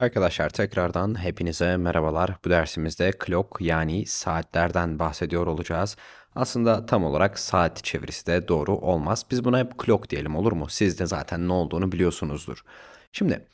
Arkadaşlar tekrardan hepinize merhabalar. Bu dersimizde clock yani saatlerden bahsediyor olacağız. Aslında tam olarak saat çevirisi de doğru olmaz. Biz buna hep clock diyelim olur mu? Siz de zaten ne olduğunu biliyorsunuzdur. Şimdi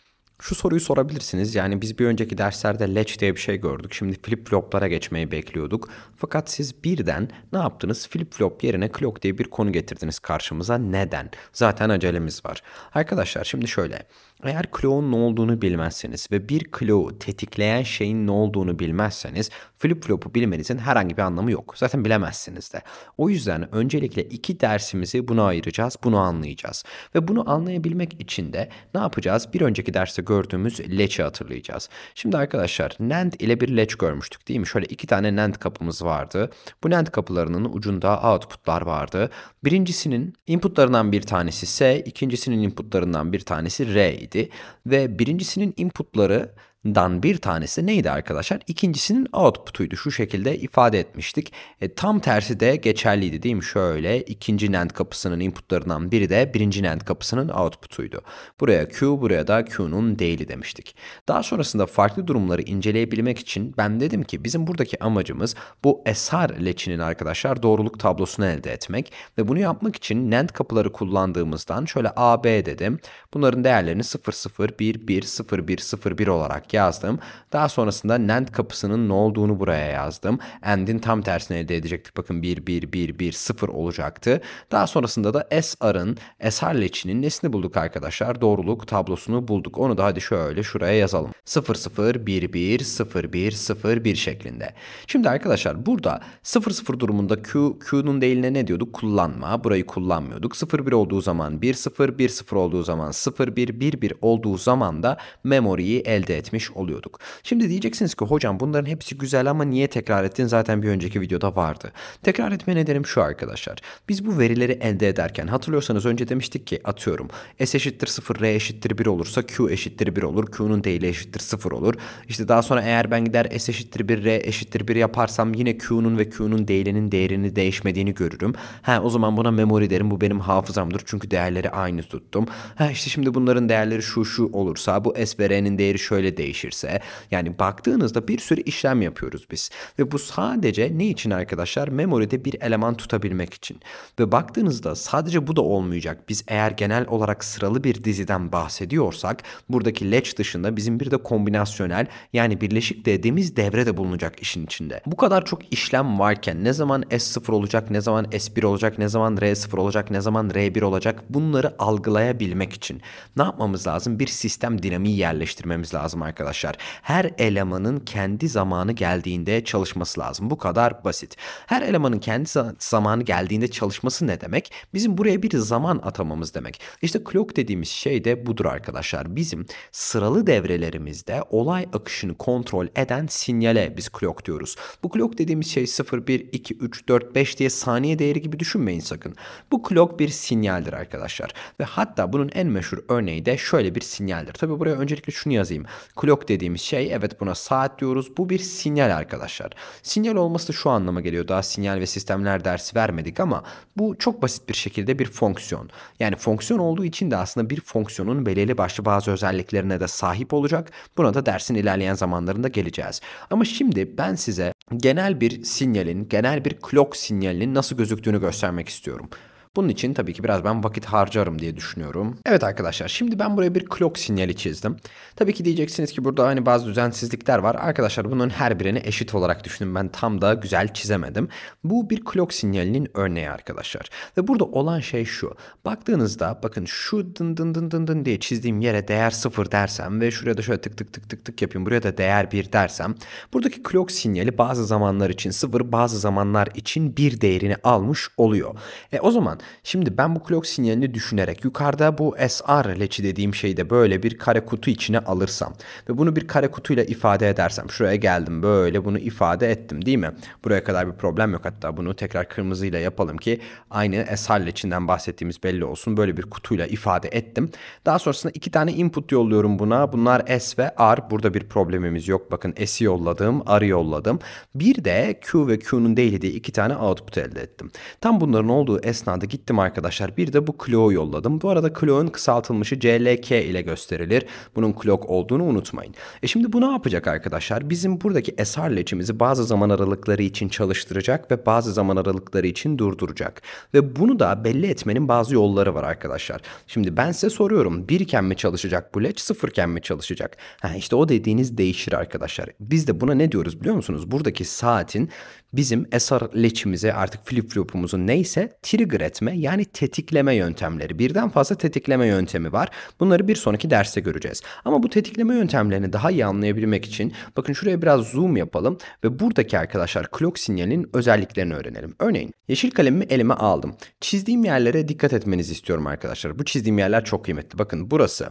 şu soruyu sorabilirsiniz. Yani biz bir önceki derslerde latch diye bir şey gördük. Şimdi flip floplara geçmeyi bekliyorduk. Fakat siz birden ne yaptınız? Flip flop yerine clock diye bir konu getirdiniz karşımıza. Neden? Zaten acelemiz var. Arkadaşlar şimdi şöyle. Eğer clock'un ne olduğunu bilmezseniz ve bir clock'u tetikleyen şeyin ne olduğunu bilmezseniz Flip flop'u bilmenizin herhangi bir anlamı yok. Zaten bilemezsiniz de. O yüzden öncelikle iki dersimizi buna ayıracağız, bunu anlayacağız. Ve bunu anlayabilmek için de ne yapacağız? Bir önceki derste gördüğümüz leç'i hatırlayacağız. Şimdi arkadaşlar NAND ile bir leç görmüştük değil mi? Şöyle iki tane NAND kapımız vardı. Bu NAND kapılarının ucunda output'lar vardı. Birincisinin input'larından bir tanesi S, ikincisinin input'larından bir tanesi R idi. Ve birincisinin input'ları dan bir tanesi neydi arkadaşlar? İkincisinin output'uydu. Şu şekilde ifade etmiştik. E, tam tersi de geçerliydi değil mi? Şöyle ikinci NAND kapısının inputlarından biri de birinci NAND kapısının output'uydu. Buraya Q, buraya da Q'nun değili demiştik. Daha sonrasında farklı durumları inceleyebilmek için ben dedim ki bizim buradaki amacımız bu SR leçinin arkadaşlar doğruluk tablosunu elde etmek ve bunu yapmak için NAND kapıları kullandığımızdan şöyle A, B dedim. Bunların değerlerini 0, 0, 1, 1, 0, 1, 0, 1 olarak yazdım. Daha sonrasında NAND kapısının ne olduğunu buraya yazdım. AND'in tam tersini elde edecektik. Bakın 1, 1, 1, 1, 0 olacaktı. Daha sonrasında da SR'ın, SR leçinin nesini bulduk arkadaşlar? Doğruluk tablosunu bulduk. Onu da hadi şöyle şuraya yazalım. 0, 0, 1, 1, 0, 1, 0, 1 şeklinde. Şimdi arkadaşlar burada 0, 0 durumunda Q, Q'nun değiline ne diyorduk? Kullanma. Burayı kullanmıyorduk. 0, 1 olduğu zaman 1, 0, 1, 0 olduğu zaman 0, 1, 1, 1 olduğu zaman da memoriyi elde etmiş etmiş oluyorduk. Şimdi diyeceksiniz ki hocam bunların hepsi güzel ama niye tekrar ettin zaten bir önceki videoda vardı. Tekrar etme nedenim şu arkadaşlar. Biz bu verileri elde ederken hatırlıyorsanız önce demiştik ki atıyorum S eşittir 0 R eşittir 1 olursa Q eşittir 1 olur. Q'nun değeri eşittir 0 olur. İşte daha sonra eğer ben gider S eşittir 1 R eşittir 1 yaparsam yine Q'nun ve Q'nun değerinin değerini değişmediğini görürüm. Ha o zaman buna memori derim bu benim hafızamdır çünkü değerleri aynı tuttum. Ha işte şimdi bunların değerleri şu şu olursa bu S ve R'nin değeri şöyle değil değişirse yani baktığınızda bir sürü işlem yapıyoruz biz. Ve bu sadece ne için arkadaşlar? Memory'de bir eleman tutabilmek için. Ve baktığınızda sadece bu da olmayacak. Biz eğer genel olarak sıralı bir diziden bahsediyorsak buradaki latch dışında bizim bir de kombinasyonel yani birleşik dediğimiz devre de bulunacak işin içinde. Bu kadar çok işlem varken ne zaman S0 olacak, ne zaman S1 olacak, ne zaman R0 olacak, ne zaman R1 olacak bunları algılayabilmek için ne yapmamız lazım? Bir sistem dinamiği yerleştirmemiz lazım arkadaşlar arkadaşlar. Her elemanın kendi zamanı geldiğinde çalışması lazım. Bu kadar basit. Her elemanın kendi zamanı geldiğinde çalışması ne demek? Bizim buraya bir zaman atamamız demek. İşte clock dediğimiz şey de budur arkadaşlar. Bizim sıralı devrelerimizde olay akışını kontrol eden sinyale biz clock diyoruz. Bu clock dediğimiz şey 0, 1, 2, 3, 4, 5 diye saniye değeri gibi düşünmeyin sakın. Bu clock bir sinyaldir arkadaşlar. Ve hatta bunun en meşhur örneği de şöyle bir sinyaldir. Tabi buraya öncelikle şunu yazayım clock dediğimiz şey evet buna saat diyoruz. Bu bir sinyal arkadaşlar. Sinyal olması da şu anlama geliyor. Daha sinyal ve sistemler dersi vermedik ama bu çok basit bir şekilde bir fonksiyon. Yani fonksiyon olduğu için de aslında bir fonksiyonun belirli başlı bazı özelliklerine de sahip olacak. Buna da dersin ilerleyen zamanlarında geleceğiz. Ama şimdi ben size genel bir sinyalin, genel bir clock sinyalinin nasıl gözüktüğünü göstermek istiyorum. Bunun için tabii ki biraz ben vakit harcarım diye düşünüyorum. Evet arkadaşlar şimdi ben buraya bir clock sinyali çizdim. Tabii ki diyeceksiniz ki burada hani bazı düzensizlikler var. Arkadaşlar bunun her birini eşit olarak düşünün. Ben tam da güzel çizemedim. Bu bir clock sinyalinin örneği arkadaşlar. Ve burada olan şey şu. Baktığınızda bakın şu dın dın dın dın dın diye çizdiğim yere değer sıfır dersem ve şuraya da şöyle tık tık tık tık tık yapayım. Buraya da değer bir dersem. Buradaki clock sinyali bazı zamanlar için sıfır, bazı zamanlar için bir değerini almış oluyor. E o zaman Şimdi ben bu clock sinyalini düşünerek yukarıda bu SR leçi dediğim şeyde böyle bir kare kutu içine alırsam ve bunu bir kare kutuyla ifade edersem şuraya geldim böyle bunu ifade ettim değil mi? Buraya kadar bir problem yok hatta bunu tekrar kırmızıyla yapalım ki aynı SR leçinden bahsettiğimiz belli olsun. Böyle bir kutuyla ifade ettim. Daha sonrasında iki tane input yolluyorum buna. Bunlar S ve R. Burada bir problemimiz yok. Bakın S'i yolladım, R'ı yolladım. Bir de Q ve Q'nun değil diye iki tane output elde ettim. Tam bunların olduğu esnada gittim arkadaşlar. Bir de bu Clo'u yolladım. Bu arada Clo'nun kısaltılmışı CLK ile gösterilir. Bunun Clock olduğunu unutmayın. E şimdi bu ne yapacak arkadaşlar? Bizim buradaki SR latch'imizi bazı zaman aralıkları için çalıştıracak ve bazı zaman aralıkları için durduracak. Ve bunu da belli etmenin bazı yolları var arkadaşlar. Şimdi ben size soruyorum. Birken mi çalışacak bu latch, sıfırken mi çalışacak? Ha, işte o dediğiniz değişir arkadaşlar. Biz de buna ne diyoruz biliyor musunuz? Buradaki saatin bizim SR leçimizi artık flip flopumuzu neyse trigger etme yani tetikleme yöntemleri. Birden fazla tetikleme yöntemi var. Bunları bir sonraki derste göreceğiz. Ama bu tetikleme yöntemlerini daha iyi anlayabilmek için bakın şuraya biraz zoom yapalım ve buradaki arkadaşlar clock sinyalinin özelliklerini öğrenelim. Örneğin yeşil kalemimi elime aldım. Çizdiğim yerlere dikkat etmenizi istiyorum arkadaşlar. Bu çizdiğim yerler çok kıymetli. Bakın burası,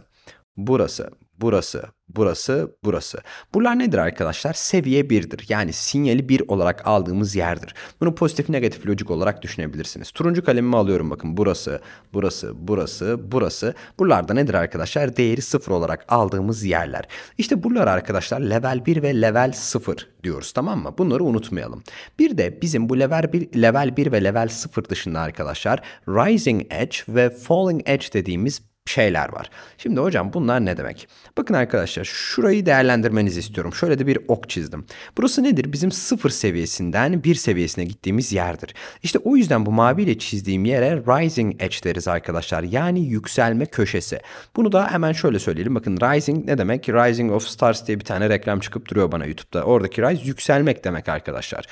burası, burası, burası, burası. Buralar nedir arkadaşlar? Seviye 1'dir. Yani sinyali 1 olarak aldığımız yerdir. Bunu pozitif negatif lojik olarak düşünebilirsiniz. Turuncu kalemimi alıyorum bakın. Burası, burası, burası, burası. Buralarda nedir arkadaşlar? Değeri 0 olarak aldığımız yerler. İşte buralar arkadaşlar level 1 ve level 0 diyoruz tamam mı? Bunları unutmayalım. Bir de bizim bu level 1, level 1 ve level 0 dışında arkadaşlar Rising Edge ve Falling Edge dediğimiz şeyler var. Şimdi hocam bunlar ne demek? Bakın arkadaşlar şurayı değerlendirmenizi istiyorum. Şöyle de bir ok çizdim. Burası nedir? Bizim sıfır seviyesinden bir seviyesine gittiğimiz yerdir. İşte o yüzden bu maviyle çizdiğim yere rising edge deriz arkadaşlar. Yani yükselme köşesi. Bunu da hemen şöyle söyleyelim. Bakın rising ne demek? Rising of Stars diye bir tane reklam çıkıp duruyor bana YouTube'da. Oradaki rise yükselmek demek arkadaşlar.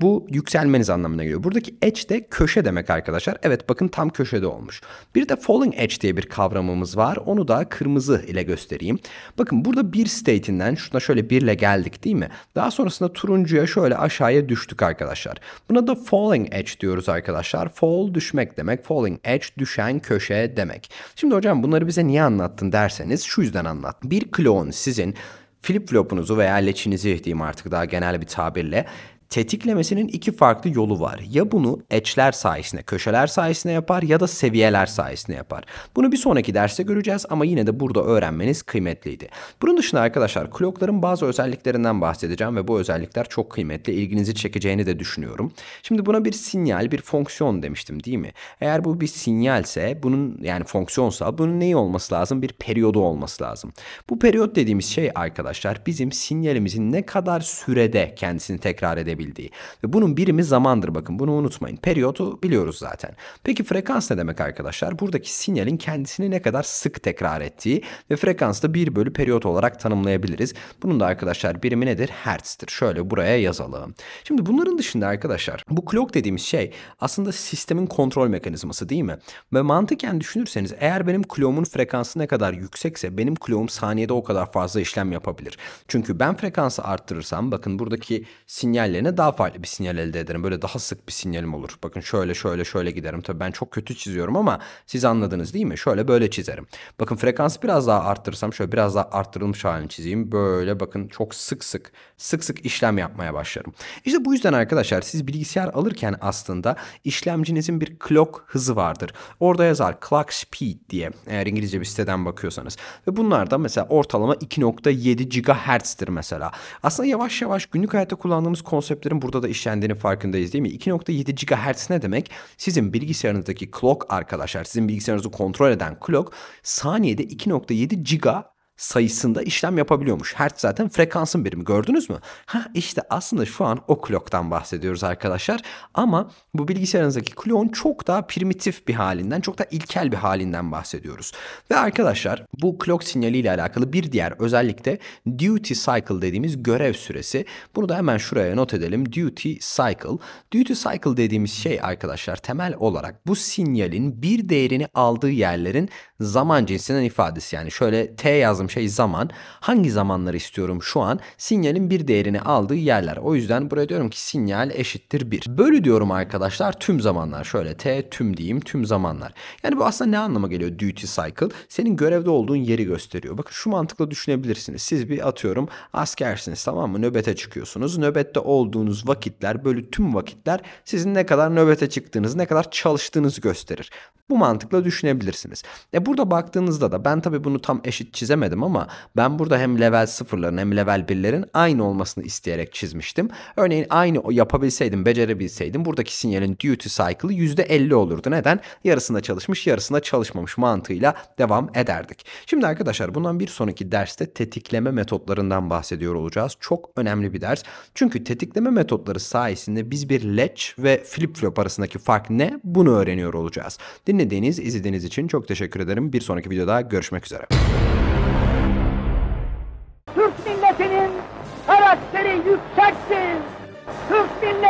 Bu yükselmeniz anlamına geliyor. Buradaki edge de köşe demek arkadaşlar. Evet bakın tam köşede olmuş. Bir de falling edge diye bir kavramımız var. Onu da kırmızı ile göstereyim. Bakın burada bir state'inden şuna şöyle birle geldik değil mi? Daha sonrasında turuncuya şöyle aşağıya düştük arkadaşlar. Buna da falling edge diyoruz arkadaşlar. Fall düşmek demek. Falling edge düşen köşe demek. Şimdi hocam bunları bize niye anlattın derseniz şu yüzden anlat. Bir klon sizin flip flopunuzu veya leçinizi diyeyim artık daha genel bir tabirle Tetiklemesinin iki farklı yolu var. Ya bunu etchler sayesinde, köşeler sayesinde yapar ya da seviyeler sayesinde yapar. Bunu bir sonraki derste göreceğiz ama yine de burada öğrenmeniz kıymetliydi. Bunun dışında arkadaşlar klokların bazı özelliklerinden bahsedeceğim ve bu özellikler çok kıymetli. ilginizi çekeceğini de düşünüyorum. Şimdi buna bir sinyal, bir fonksiyon demiştim değil mi? Eğer bu bir sinyalse, bunun yani fonksiyonsa bunun neyi olması lazım? Bir periyodu olması lazım. Bu periyot dediğimiz şey arkadaşlar bizim sinyalimizin ne kadar sürede kendisini tekrar edebilmesi geçilebildiği. Ve bunun birimi zamandır bakın bunu unutmayın. periyodu biliyoruz zaten. Peki frekans ne demek arkadaşlar? Buradaki sinyalin kendisini ne kadar sık tekrar ettiği ve frekans da 1 bölü periyot olarak tanımlayabiliriz. Bunun da arkadaşlar birimi nedir? Hertz'tir. Şöyle buraya yazalım. Şimdi bunların dışında arkadaşlar bu clock dediğimiz şey aslında sistemin kontrol mekanizması değil mi? Ve mantıken düşünürseniz eğer benim clock'umun frekansı ne kadar yüksekse benim clock'um saniyede o kadar fazla işlem yapabilir. Çünkü ben frekansı arttırırsam bakın buradaki sinyallerine yerine daha farklı bir sinyal elde ederim. Böyle daha sık bir sinyalim olur. Bakın şöyle şöyle şöyle giderim. Tabii ben çok kötü çiziyorum ama siz anladınız değil mi? Şöyle böyle çizerim. Bakın frekansı biraz daha arttırsam şöyle biraz daha arttırılmış halini çizeyim. Böyle bakın çok sık sık sık sık işlem yapmaya başlarım. İşte bu yüzden arkadaşlar siz bilgisayar alırken aslında işlemcinizin bir clock hızı vardır. Orada yazar clock speed diye eğer İngilizce bir siteden bakıyorsanız. Ve bunlar da mesela ortalama 2.7 GHz'dir mesela. Aslında yavaş yavaş günlük hayatta kullandığımız konsept sebeplerin burada da işlendiğini farkındayız değil mi? 2.7 GHz ne demek? Sizin bilgisayarınızdaki clock arkadaşlar, sizin bilgisayarınızı kontrol eden clock saniyede 2.7 giga sayısında işlem yapabiliyormuş. Hertz zaten frekansın birimi gördünüz mü? Ha işte aslında şu an o clock'tan bahsediyoruz arkadaşlar. Ama bu bilgisayarınızdaki clock'un çok daha primitif bir halinden, çok daha ilkel bir halinden bahsediyoruz. Ve arkadaşlar bu clock sinyaliyle alakalı bir diğer özellikle duty cycle dediğimiz görev süresi. Bunu da hemen şuraya not edelim. Duty cycle. Duty cycle dediğimiz şey arkadaşlar temel olarak bu sinyalin bir değerini aldığı yerlerin zaman cinsinden ifadesi. Yani şöyle T yazdım istiyorum şey zaman. Hangi zamanları istiyorum şu an? Sinyalin bir değerini aldığı yerler. O yüzden buraya diyorum ki sinyal eşittir 1. Bölü diyorum arkadaşlar tüm zamanlar. Şöyle t tüm diyeyim tüm zamanlar. Yani bu aslında ne anlama geliyor duty cycle? Senin görevde olduğun yeri gösteriyor. Bakın şu mantıkla düşünebilirsiniz. Siz bir atıyorum askersiniz tamam mı? Nöbete çıkıyorsunuz. Nöbette olduğunuz vakitler bölü tüm vakitler sizin ne kadar nöbete çıktığınız, ne kadar çalıştığınızı gösterir. Bu mantıkla düşünebilirsiniz. E burada baktığınızda da ben tabii bunu tam eşit çizemedim çizmedim ama ben burada hem level 0'ların hem level 1'lerin aynı olmasını isteyerek çizmiştim. Örneğin aynı yapabilseydim, becerebilseydim buradaki sinyalin duty cycle'ı %50 olurdu. Neden? Yarısında çalışmış, yarısında çalışmamış mantığıyla devam ederdik. Şimdi arkadaşlar bundan bir sonraki derste tetikleme metotlarından bahsediyor olacağız. Çok önemli bir ders. Çünkü tetikleme metotları sayesinde biz bir latch ve flip flop arasındaki fark ne? Bunu öğreniyor olacağız. Dinlediğiniz, izlediğiniz için çok teşekkür ederim. Bir sonraki videoda görüşmek üzere.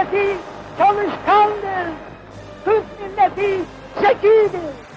milleti çalışkandır. Türk milleti zekidir.